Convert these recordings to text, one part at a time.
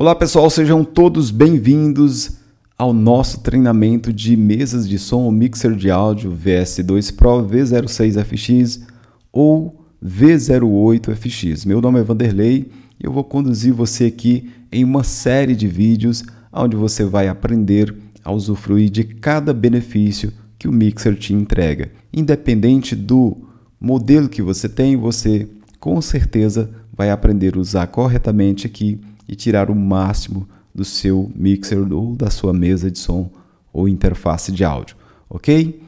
Olá pessoal, sejam todos bem-vindos ao nosso treinamento de mesas de som mixer de áudio VS2 Pro V06FX ou V08FX. Meu nome é Vanderlei e eu vou conduzir você aqui em uma série de vídeos onde você vai aprender a usufruir de cada benefício que o mixer te entrega. Independente do modelo que você tem, você com certeza vai aprender a usar corretamente aqui e tirar o máximo do seu mixer ou da sua mesa de som ou interface de áudio, ok?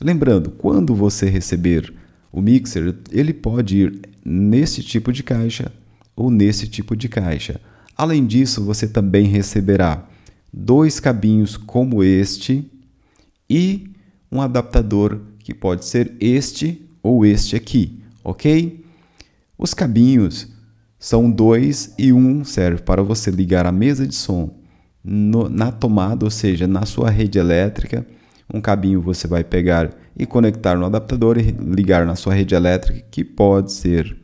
Lembrando, quando você receber o mixer, ele pode ir nesse tipo de caixa ou nesse tipo de caixa. Além disso, você também receberá dois cabinhos como este e um adaptador que pode ser este ou este aqui, ok? Os cabinhos são dois e um serve para você ligar a mesa de som no, na tomada, ou seja, na sua rede elétrica. Um cabinho você vai pegar e conectar no adaptador e ligar na sua rede elétrica, que pode ser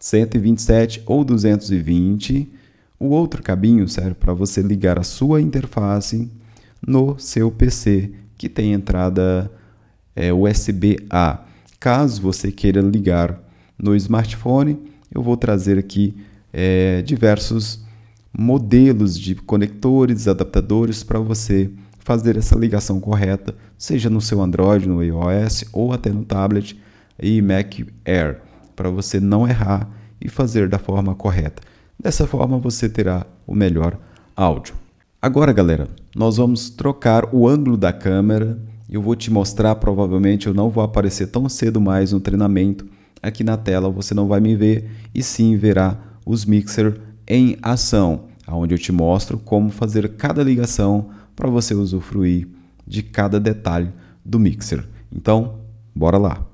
127 ou 220. O outro cabinho serve para você ligar a sua interface no seu PC que tem entrada é, USB-A. Caso você queira ligar no smartphone, eu vou trazer aqui é, diversos modelos de conectores, adaptadores para você fazer essa ligação correta, seja no seu Android, no iOS ou até no tablet e Mac Air, para você não errar e fazer da forma correta. Dessa forma você terá o melhor áudio. Agora, galera, nós vamos trocar o ângulo da câmera. Eu vou te mostrar, provavelmente eu não vou aparecer tão cedo mais no treinamento, aqui na tela você não vai me ver e sim verá os mixer em ação, onde eu te mostro como fazer cada ligação para você usufruir de cada detalhe do mixer. Então, bora lá!